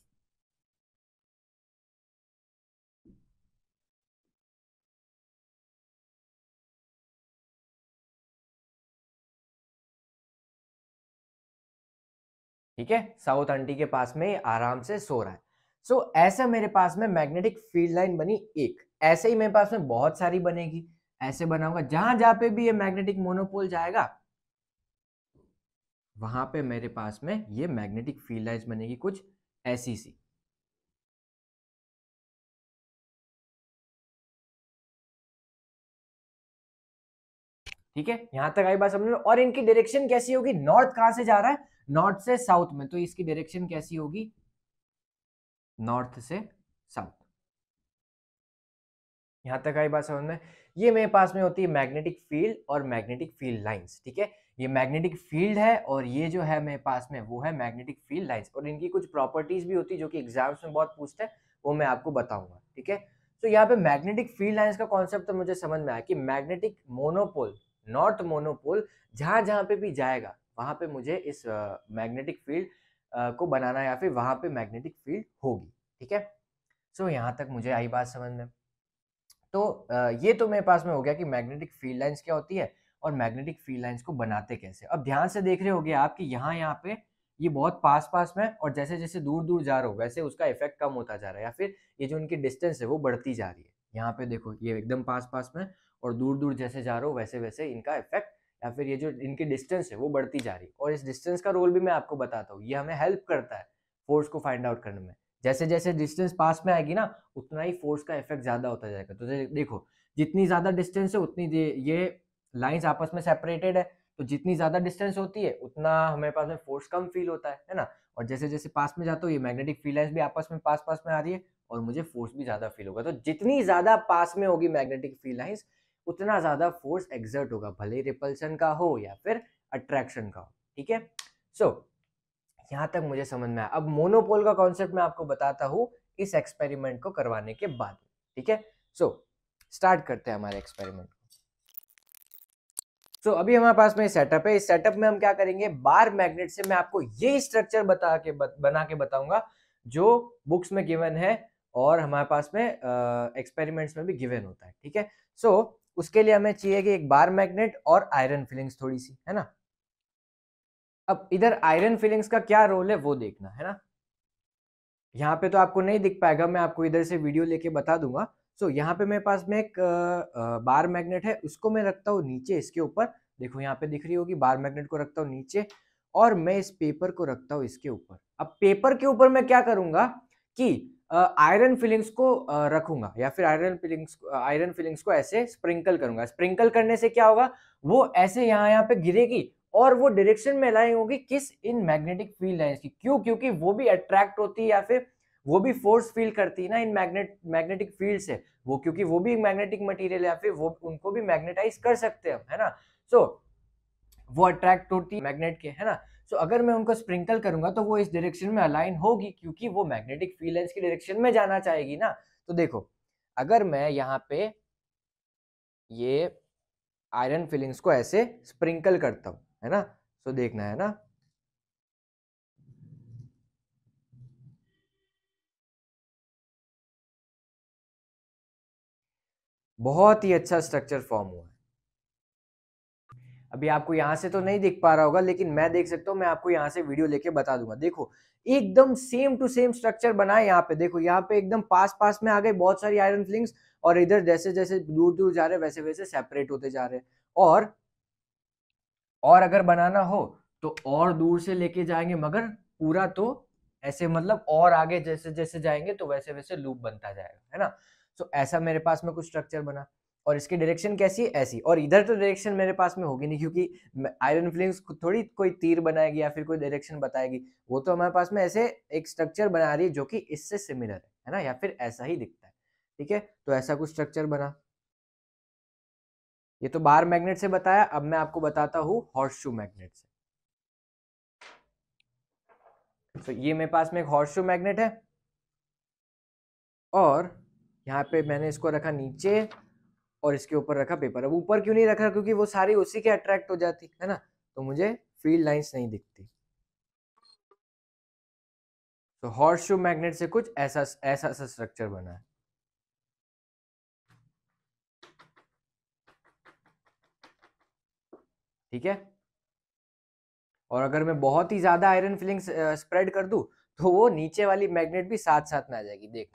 ठीक है साउथ आंटी के पास में आराम से सो रहा है सो so, ऐसा मेरे पास में मैग्नेटिक फील्ड लाइन बनी एक ऐसे ही मेरे पास में बहुत सारी बनेगी ऐसे बनाऊंगा जहां जहां पे भी ये मैग्नेटिक मोनोपोल जाएगा वहां पे मेरे पास में ये मैग्नेटिक फील्ड लाइन बनेगी कुछ ऐसी सी ठीक है यहां तक आई बात समझ लो और इनकी डायरेक्शन कैसी होगी नॉर्थ कहां से जा रहा है नॉर्थ से साउथ में तो इसकी डायरेक्शन कैसी होगी नॉर्थ से साउथ यहां तक आई बात समझ में ये मेरे पास में होती है मैग्नेटिक फील्ड और मैग्नेटिक फील्ड लाइंस ठीक है ये मैग्नेटिक फील्ड है और ये जो है मेरे पास में वो है मैग्नेटिक फील्ड लाइंस और इनकी कुछ प्रॉपर्टीज भी होती है जो कि एग्जाम्स में बहुत पूछते हैं वो मैं आपको बताऊंगा ठीक है तो यहाँ पे मैग्नेटिक फील्ड लाइंस का कॉन्सेप्ट तो मुझे समझ में आया कि मैग्नेटिक मोनोपोल नॉर्थ मोनोपोल जहां जहां पे भी जाएगा वहाँ पे मुझे इस मैग्नेटिक फील्ड को बनाना या फिर वहाँ पे मैग्नेटिक फील्ड होगी ठीक है सो so, यहाँ तक मुझे आई बात समझ में तो ये तो मेरे पास में हो गया कि मैग्नेटिक फील्ड लाइन्स क्या होती है और मैग्नेटिक फील्ड लाइन्स को बनाते कैसे अब ध्यान से देख रहे हो आप कि यहाँ यहाँ पे ये बहुत पास पास में और जैसे जैसे दूर दूर जा रहे हो वैसे उसका इफेक्ट कम होता जा रहा है या फिर ये जो उनकी डिस्टेंस है वो बढ़ती जा रही है यहाँ पे देखो ये एकदम पास पास में और दूर दूर जैसे जा रहे हो वैसे वैसे इनका इफेक्ट या फिर ये जो इनकी डिस्टेंस है वो बढ़ती जा रही है और इस डिस्टेंस का रोल भी मैं आपको बताता हूँ ये हमें हेल्प करता है फोर्स को फाइंड आउट करने में जैसे जैसे डिस्टेंस पास में आएगी ना उतना ही फोर्स का इफेक्ट ज़्यादा होता जाएगा तो देखो जितनी ज़्यादा डिस्टेंस है उतनी ये लाइन्स आपस में सेपरेटेड है तो जितनी ज़्यादा डिस्टेंस होती है उतना हमारे पास में फोर्स कम फील होता है है ना और जैसे जैसे पास में जाता हो ये मैग्नेटिक फील लाइन्स भी आपस में पास पास में आ रही है और मुझे फोर्स भी ज़्यादा फील होगा तो जितनी ज़्यादा पास में होगी मैग्नेटिक फील लाइन्स उतना ज़्यादा फोर्स एग्जर्ट होगा भले रिपल्सन का हो या फिर अट्रैक्शन का हो ठीक है सो यहाँ तक मुझे समझ में आया अब मोनोपोल का कॉन्सेप्ट मैं आपको बताता हूँ इस एक्सपेरिमेंट को करवाने के बाद ठीक है सो स्टार्ट करते हैं हमारे एक्सपेरिमेंट सो so, अभी हमारे पास में सेटअप है इस सेटअप में हम क्या करेंगे बार मैग्नेट से मैं आपको ये स्ट्रक्चर बता के बना के बताऊंगा जो बुक्स में गिवन है और हमारे पास में एक्सपेरिमेंट्स uh, में भी गिवन होता है ठीक है सो so, उसके लिए हमें चाहिए कि एक बार मैग्नेट और आयरन फिलिंग्स थोड़ी सी है ना अब इधर आयरन फिलिंग्स का क्या रोल है वो देखना है ना यहाँ पे तो आपको नहीं दिख पाएगा मैं आपको इधर से वीडियो लेके बता दूंगा सो so, यहाँ पे मेरे पास में एक बार मैग्नेट है उसको मैं रखता हूँ नीचे इसके ऊपर देखो यहाँ पे दिख रही होगी बार मैग्नेट को रखता हूँ नीचे और मैं इस पेपर को रखता हूँ इसके ऊपर अब पेपर के ऊपर मैं क्या करूंगा कि आयरन फिलिंग्स को रखूंगा या फिर आयरन फिलिंग्स आयरन फिलिंग्स को ऐसे स्प्रिंकल करूंगा स्प्रिंकल करने से क्या होगा वो ऐसे यहाँ यहाँ पे गिरेगी और वो डायरेक्शन में अलाइन होगी किस इन मैग्नेटिक फील्ड लाइन्स की क्यों क्योंकि वो भी अट्रैक्ट होती है या फिर वो भी फोर्स फील करती है ना इन मैग्नेट मैग्नेटिक फील्ड से वो क्योंकि वो भी मैग्नेटिक मटेरियल या फिर वो उनको भी मैग्नेटाइज कर सकते हैं है ना सो so, वो अट्रैक्ट होती है मैग्नेट के है ना सो so, अगर मैं उनको स्प्रिंकल करूंगा तो वो इस डायरेक्शन में अलाइन होगी क्योंकि वो मैग्नेटिक फील्ड लेंस की डायरेक्शन में जाना चाहेगी ना तो देखो अगर मैं यहाँ पे ये आयरन फिलिंग्स को ऐसे स्प्रिंकल करता हूँ है ना सो so, देखना है ना बहुत ही अच्छा स्ट्रक्चर फॉर्म हुआ है अभी आपको यहाँ से तो नहीं देख पा रहा होगा लेकिन मैं देख सकता हूँ मैं आपको यहाँ से वीडियो लेके बता दूंगा देखो एकदम सेम टू सेम स्ट्रक्चर बना है यहाँ पे देखो यहाँ पे एकदम पास पास में आ गए बहुत सारी आयरन फ्लिंग्स और इधर जैसे जैसे दूर दूर जा रहे वैसे वैसे सेपरेट होते जा रहे और और अगर बनाना हो तो और दूर से लेके जाएंगे मगर पूरा तो ऐसे मतलब और आगे जैसे जैसे जाएंगे तो वैसे वैसे लूप बनता जाएगा है ना तो ऐसा मेरे पास में कुछ स्ट्रक्चर बना और इसकी डायरेक्शन कैसी है ऐसी और इधर तो डायरेक्शन मेरे पास में होगी नहीं क्योंकि आयरन फिलिंग्स थोड़ी कोई तीर बनाएगी या फिर कोई डायरेक्शन बताएगी वो तो हमारे पास में ऐसे एक स्ट्रक्चर बना रही है जो कि इससे सिमिलर है है ना या फिर ऐसा ही दिखता है ठीक है तो ऐसा कुछ स्ट्रक्चर बना ये तो बार मैग्नेट से बताया अब मैं आपको बताता हूँ हॉर्स शू मैग्नेट से तो ये मेरे पास में एक हॉर्स शू मैग्नेट है और यहाँ पे मैंने इसको रखा नीचे और इसके ऊपर रखा पेपर अब ऊपर क्यों नहीं रखा क्योंकि वो सारी उसी के अट्रैक्ट हो जाती है ना तो मुझे फील्ड लाइंस नहीं दिखती तो हॉर्स मैग्नेट से कुछ ऐसा ऐसा सा स्ट्रक्चर बना है ठीक है और अगर मैं बहुत ही ज्यादा आयरन फिलिंग स्प्रेड कर दू तो वो नीचे वाली मैग्नेट भी साथ साथ में आ जाएगी देख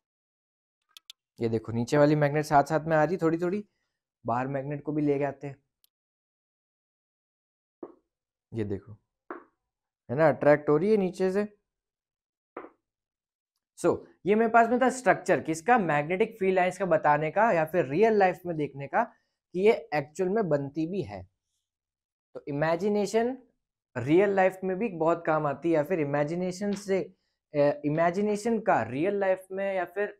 ये देखो नीचे वाली मैग्नेट साथ साथ में आ रही थोड़ी थोड़ी बाहर मैग्नेट को भी ले आते हैं ये देखो है ना अट्रैक्ट हो रही है नीचे से सो so, ये मेरे पास में था स्ट्रक्चर किसका मैग्नेटिक फील्ड है का बताने का या फिर रियल लाइफ में देखने का कि ये एक्चुअल में बनती भी है तो इमेजिनेशन रियल लाइफ में भी बहुत काम आती है या फिर इमेजिनेशन से इमेजिनेशन uh, का रियल लाइफ में या फिर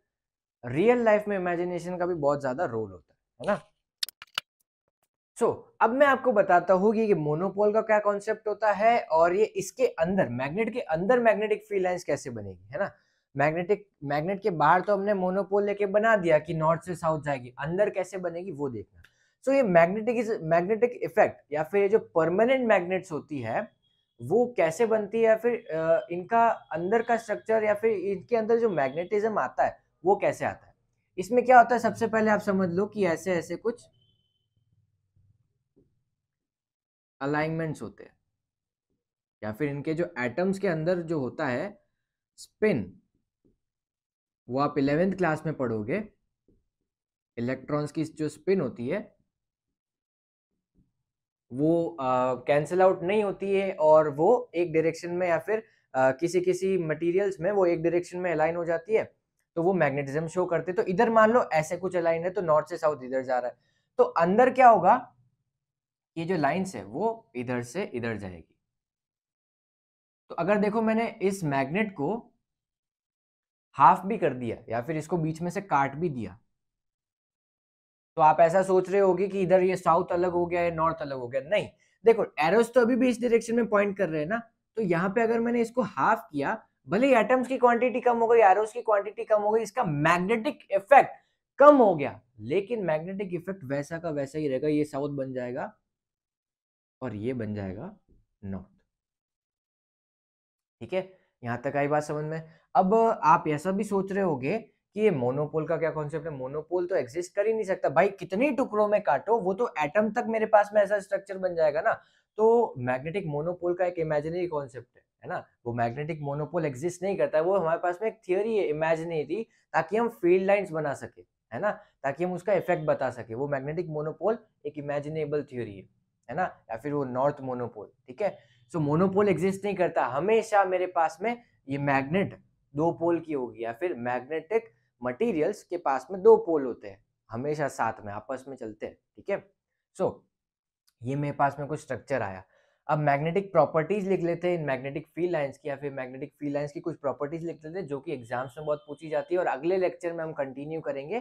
रियल लाइफ में इमेजिनेशन का भी बहुत ज़्यादा रोल होता है है ना सो so, अब मैं आपको बताता हूँ कि ये मोनोपोल का क्या कॉन्सेप्ट होता है और ये इसके अंदर मैग्नेट के अंदर मैग्नेटिक फील्ड लाइंस कैसे बनेगी है ना मैग्नेटिक मैग्नेट के बाहर तो हमने मोनोपोल लेके बना दिया कि नॉर्थ से साउथ जाएगी अंदर कैसे बनेगी वो देखना सो so, ये मैग्नेटिक मैग्नेटिक इफेक्ट या फिर ये जो परमानेंट मैग्नेट्स होती है वो कैसे बनती है या फिर इनका अंदर का स्ट्रक्चर या फिर इनके अंदर जो मैग्नेटिज्म आता है वो कैसे आता है इसमें क्या होता है सबसे पहले आप समझ लो कि ऐसे ऐसे कुछ अलाइनमेंट्स होते हैं या फिर इनके जो एटम्स के अंदर जो होता है स्पिन वो आप इलेवेंथ क्लास में पढ़ोगे इलेक्ट्रॉन्स की जो स्पिन होती है वो कैंसिल आउट नहीं होती है और वो एक डायरेक्शन में या फिर आ, किसी किसी मटेरियल्स में वो एक डायरेक्शन में अलाइन हो जाती है तो वो मैग्नेटिज्म शो करते तो इधर मान लो ऐसे कुछ अलाइन है तो नॉर्थ से साउथ इधर जा रहा है तो अंदर क्या होगा ये जो लाइन्स है वो इधर से इधर जाएगी तो अगर देखो मैंने इस मैग्नेट को हाफ भी कर दिया या फिर इसको बीच में से काट भी दिया तो आप ऐसा सोच रहे होगे कि इधर ये साउथ अलग हो गया है नॉर्थ अलग हो गया नहीं देखो एरोस तो अभी भी इस डायरेक्शन में पॉइंट कर रहे हैं ना तो यहाँ पे अगर मैंने इसको हाफ किया भले ही एटम्स की क्वांटिटी कम हो गई एरोस की क्वांटिटी कम हो गई इसका मैग्नेटिक इफेक्ट कम हो गया लेकिन मैग्नेटिक इफेक्ट वैसा का वैसा ही रहेगा ये साउथ बन जाएगा और ये बन जाएगा नॉर्थ ठीक है यहां तक आई बात समझ में अब आप ऐसा भी सोच रहे होगे कि ये मोनोपोल का क्या कॉन्सेप्ट है मोनोपोल तो एग्जिस्ट कर ही नहीं सकता भाई कितनी टुकड़ों में काटो वो तो एटम तक मेरे पास में ऐसा स्ट्रक्चर बन जाएगा ना तो मैग्नेटिक मोनोपोल का एक इमेजिनरी कॉन्सेप्ट है है ना वो मैग्नेटिक मोनोपोल एग्जिस्ट नहीं करता है वो हमारे पास में एक थियोरी है इमेजिनरी ताकि हम फील्ड लाइंस बना सके है ना ताकि हम उसका इफेक्ट बता सके वो मैग्नेटिक मोनोपोल एक इमेजिनेबल थियोरी है है ना या फिर वो नॉर्थ मोनोपोल ठीक है सो मोनोपोल एग्जिस्ट नहीं करता हमेशा मेरे पास में ये मैग्नेट दो पोल की होगी या फिर मैग्नेटिक मटेरियल्स के पास में दो पोल होते हैं हमेशा साथ में आपस में चलते हैं ठीक है सो ये मेरे पास में कुछ स्ट्रक्चर आया अब मैग्नेटिक प्रॉपर्टीज लिख लेते हैं इन मैग्नेटिक फील्ड लाइंस की या फिर मैग्नेटिक फील्ड लाइंस की कुछ प्रॉपर्टीज लिख लेते हैं जो कि एग्जाम्स में बहुत पूछी जाती है और अगले लेक्चर में हम कंटिन्यू करेंगे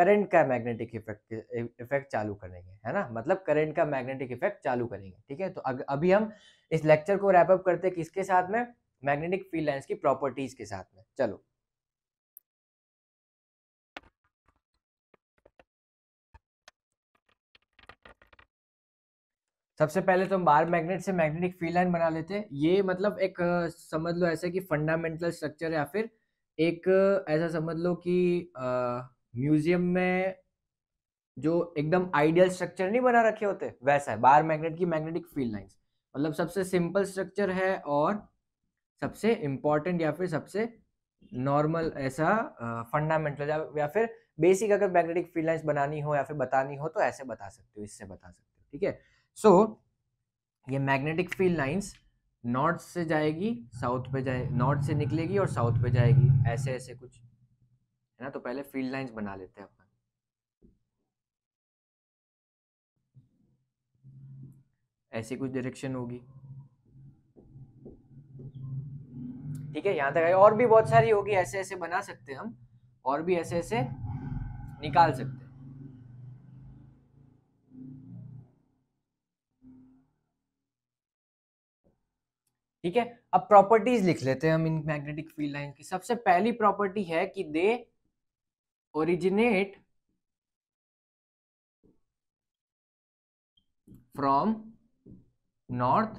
करंट का मैग्नेटिक इफेक्ट इफेक्ट चालू करेंगे है ना मतलब करंट का मैग्नेटिक इफेक्ट चालू करेंगे ठीक है तो अग, अभी हम इस लेक्चर को रैप अप करते हैं किसके साथ में मैग्नेटिक फील्ड लाइंस की प्रॉपर्टीज के साथ में चलो सबसे पहले तो हम बार मैग्नेट से मैग्नेटिक फील्ड लाइन बना लेते हैं ये मतलब एक समझ लो ऐसे कि फंडामेंटल स्ट्रक्चर या फिर एक ऐसा समझ लो कि आ, म्यूजियम में जो एकदम आइडियल स्ट्रक्चर नहीं बना रखे होते वैसा है बार मैग्नेट की मैग्नेटिक फील्ड लाइंस मतलब सबसे सिंपल स्ट्रक्चर है और सबसे इम्पॉर्टेंट या फिर सबसे नॉर्मल ऐसा फंडामेंटल या फिर बेसिक अगर मैग्नेटिक फील्ड लाइंस बनानी हो या फिर बतानी हो तो ऐसे बता सकते हो इससे बता सकते हो ठीक है सो ये मैग्नेटिक फील्ड लाइंस नॉर्थ से जाएगी साउथ पे जाए नॉर्थ से निकलेगी और साउथ पे जाएगी ऐसे ऐसे कुछ है ना तो पहले फील्ड लाइंस बना लेते हैं अपन ऐसी कुछ डायरेक्शन होगी ठीक है यहां तक आए और भी बहुत सारी होगी ऐसे ऐसे बना सकते हैं हम और भी ऐसे ऐसे निकाल सकते हैं ठीक है अब प्रॉपर्टीज लिख लेते हैं हम इन मैग्नेटिक फील्ड लाइन की सबसे पहली प्रॉपर्टी है कि दे originate from north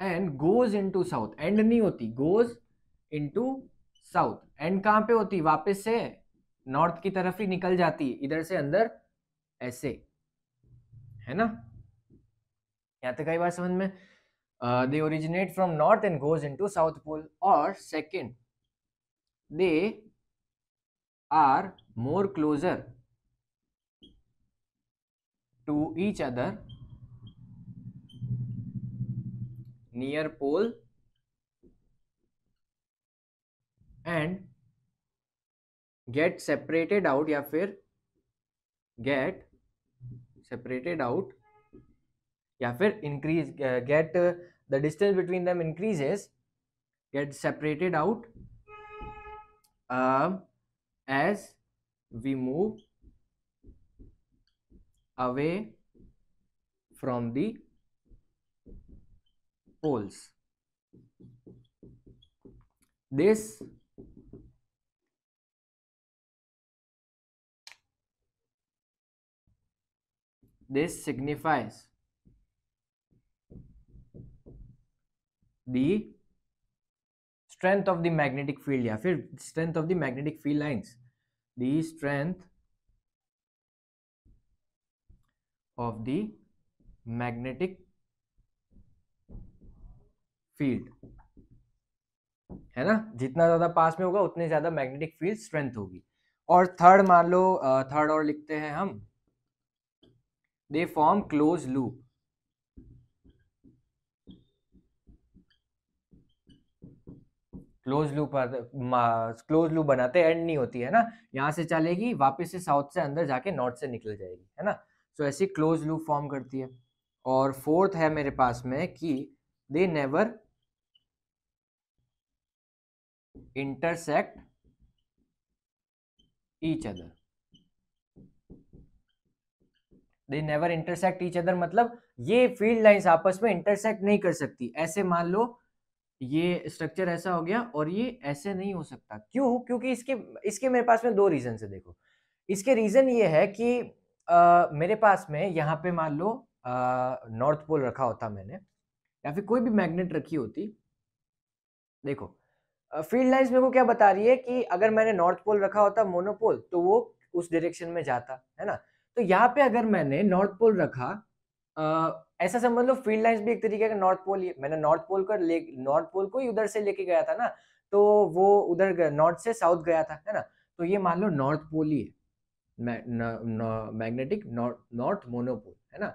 and goes into south end नहीं होती goes into south end कहां पे होती वापस से north की तरफ ही निकल जाती इधर से अंदर ऐसे है ना यहाँ तक तो आई बात समझ में they originate from north and goes into south pole और second they are more closer to each other near pole and get separated out या FIr get separated out या FIr increase get uh, the distance between them increases get separated out uh, as we move away from the poles. This this signifies the strength of the magnetic field या फिर strength of the magnetic field lines the strength of the magnetic field है ना जितना ज्यादा पास में होगा उतने ज्यादा मैग्नेटिक फील्ड स्ट्रेंथ होगी और थर्ड मान लो थर्ड और लिखते हैं हम they form close loop close loop close loop बनाते एंड नहीं होती है ना यहाँ से चलेगी वापस से साउथ से अंदर जाके नॉर्थ से निकल जाएगी है ना सो so, ऐसी क्लोज लूप फॉर्म करती है और फोर्थ है मेरे पास में कि they never intersect each other they never intersect each other मतलब ये फील्ड लाइंस आपस में इंटरसेक्ट नहीं कर सकती ऐसे मान लो ये स्ट्रक्चर ऐसा हो गया और ये ऐसे नहीं हो सकता क्यों क्योंकि इसके इसके मेरे पास में दो रीजन है देखो इसके रीजन ये है कि आ, मेरे पास में यहाँ पे मान लो नॉर्थ पोल रखा होता मैंने या फिर कोई भी मैग्नेट रखी होती देखो फील्ड लाइंस मेरे को क्या बता रही है कि अगर मैंने नॉर्थ पोल रखा होता मोनोपोल तो वो उस डायरेक्शन में जाता है ना तो यहाँ पे अगर मैंने नॉर्थ पोल रखा ऐसा समझ लो फील्ड लाइंस भी एक तरीके का नॉर्थ पोल मैंने नॉर्थ पोल का ले नॉर्थ पोल को ही उधर से लेके गया था ना तो वो उधर नॉर्थ से साउथ गया था है ना तो ये मान लो नॉर्थ पोल ही है मैग्नेटिक नॉर्थ मोनोपोल है ना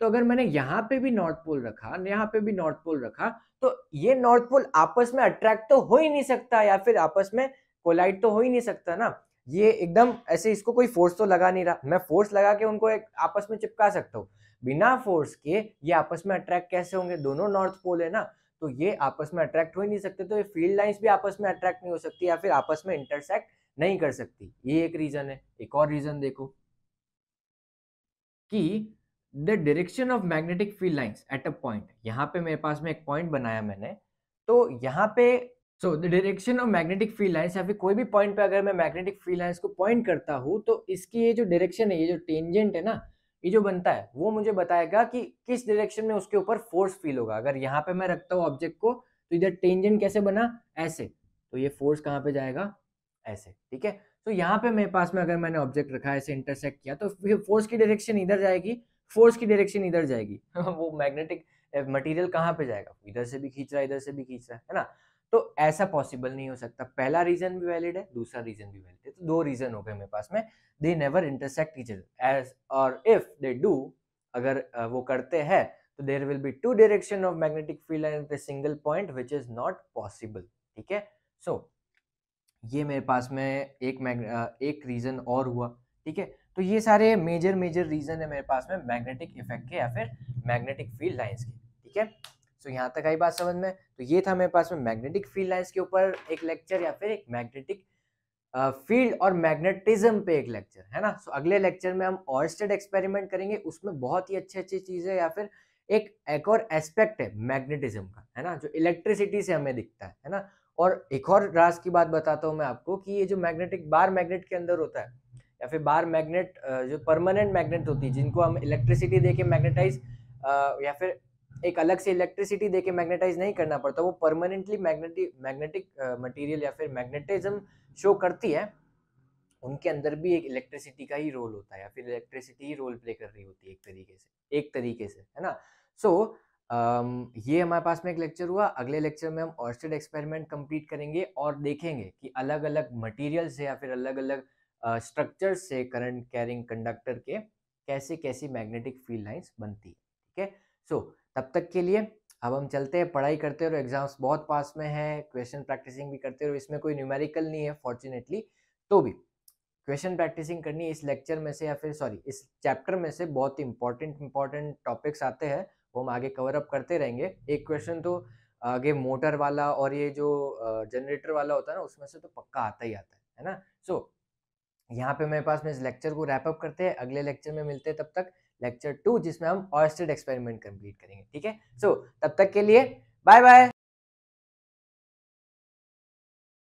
तो अगर मैंने यहाँ पे भी नॉर्थ पोल रखा यहाँ पे भी नॉर्थ पोल रखा तो ये नॉर्थ पोल आपस में अट्रैक्ट तो हो ही नहीं सकता या फिर आपस में कोलाइट तो हो ही नहीं सकता ना ये एकदम ऐसे इसको कोई फोर्स तो लगा नहीं रहा मैं फोर्स लगा के उनको एक आपस में चिपका सकता हूँ बिना फोर्स के ये आपस में अट्रैक्ट कैसे होंगे दोनों नॉर्थ पोल है ना तो ये आपस में अट्रैक्ट हो ही नहीं सकते तो ये फील्ड लाइंस भी आपस में अट्रैक्ट नहीं हो सकती या फिर आपस में इंटरसेक्ट नहीं कर सकती ये एक रीजन है एक और रीजन देखो कि the direction of magnetic field lines at a point यहाँ पे मेरे पास में एक पॉइंट बनाया मैंने तो यहाँ पे so the direction of magnetic field lines या फिर कोई भी पॉइंट पे अगर मैं मैग्नेटिक फील्ड लाइंस को पॉइंट करता हूँ तो इसकी ये जो डायरेक्शन है ये जो टेंजेंट है ना ये जो बनता है वो मुझे बताएगा कि किस डायरेक्शन में उसके ऊपर फोर्स फील होगा अगर यहाँ पे मैं रखता हूँ ऑब्जेक्ट को तो इधर टेंजेंट कैसे बना ऐसे तो ये फोर्स कहाँ पे जाएगा ऐसे ठीक है तो यहाँ पे मेरे पास में अगर मैंने ऑब्जेक्ट रखा ऐसे इंटरसेक्ट किया तो फोर्स की डायरेक्शन इधर जाएगी फोर्स की डायरेक्शन इधर जाएगी वो मैग्नेटिक मटेरियल कहाँ पे जाएगा इधर से भी खींच रहा है इधर से भी खींच रहा है ना तो ऐसा पॉसिबल नहीं हो सकता पहला रीजन भी वैलिड है दूसरा रीजन भी वैलिड है तो दो रीजन हो गए मेरे पास में they never intersect each edge और इफ दे डू अगर वो करते हैं तो there will be two direction of magnetic field and a single point which is not possible ठीक है सो so, ये मेरे पास में एक एक रीजन और हुआ ठीक है तो ये सारे मेजर मेजर रीजन है मेरे पास में मैग्नेटिक इफेक्ट के या फिर मैग्नेटिक फील्ड लाइंस के ठीक है सो तो यहाँ तक आई बात समझ में तो ये था मेरे पास में मैग्नेटिक फील्ड लाइन्स के ऊपर एक लेक्चर या फिर एक मैग्नेटिक फील्ड और मैग्नेटिज्म पे एक लेक्चर है ना सो अगले लेक्चर में हम ऑर्स्टेड एक्सपेरिमेंट करेंगे उसमें बहुत ही अच्छी अच्छी चीज़ें या फिर एक एक और एस्पेक्ट है मैग्नेटिज्म का है ना जो इलेक्ट्रिसिटी से हमें दिखता है है ना और एक और राज की बात बताता हूँ मैं आपको कि ये जो मैग्नेटिक बार मैग्नेट के अंदर होता है या फिर बार मैग्नेट जो परमानेंट मैग्नेट होती है जिनको हम इलेक्ट्रिसिटी दे के मैग्नेटाइज या फिर एक अलग से इलेक्ट्रिसिटी देके मैग्नेटाइज नहीं करना पड़ता वो परमानेंटली मैग्नेटिक मैग्नेटिक मटेरियल या फिर मैग्नेटिज्म शो करती है उनके अंदर भी एक इलेक्ट्रिसिटी का ही रोल होता है या फिर इलेक्ट्रिसिटी ही रोल प्ले कर रही होती है एक तरीके से एक तरीके से है ना सो so, Um, ये हमारे पास में एक लेक्चर हुआ अगले लेक्चर में हम ऑर्स्टेड एक्सपेरिमेंट कंप्लीट करेंगे और देखेंगे कि अलग अलग मटीरियल से या फिर अलग अलग स्ट्रक्चर से करंट कैरिंग कंडक्टर के कैसे कैसी मैग्नेटिक फील्ड लाइन्स बनती है ठीक है सो so, तब तक के लिए अब हम चलते हैं पढ़ाई करते रहो एग्जाम्स बहुत पास में है क्वेश्चन प्रैक्टिसिंग भी करते रहो इसमें कोई न्यूमेरिकल नहीं है फॉर्चुनेटली तो भी क्वेश्चन प्रैक्टिसिंग करनी इस लेक्चर में से या फिर सॉरी इस चैप्टर में से बहुत इंपॉर्टेंट इंपॉर्टेंट टॉपिक्स आते हैं वो हम आगे कवर अप करते रहेंगे एक क्वेश्चन तो आगे मोटर वाला और ये जो जनरेटर वाला होता है ना उसमें से तो पक्का आता ही आता है है ना सो so, यहाँ पे मेरे पास में इस लेक्चर को रैपअप करते हैं अगले लेक्चर में मिलते हैं तब तक लेक्चर टू जिसमें हम ऑयस्टेड एक्सपेरिमेंट कंप्लीट करेंगे ठीक है सो so, तब तक के लिए बाय बाय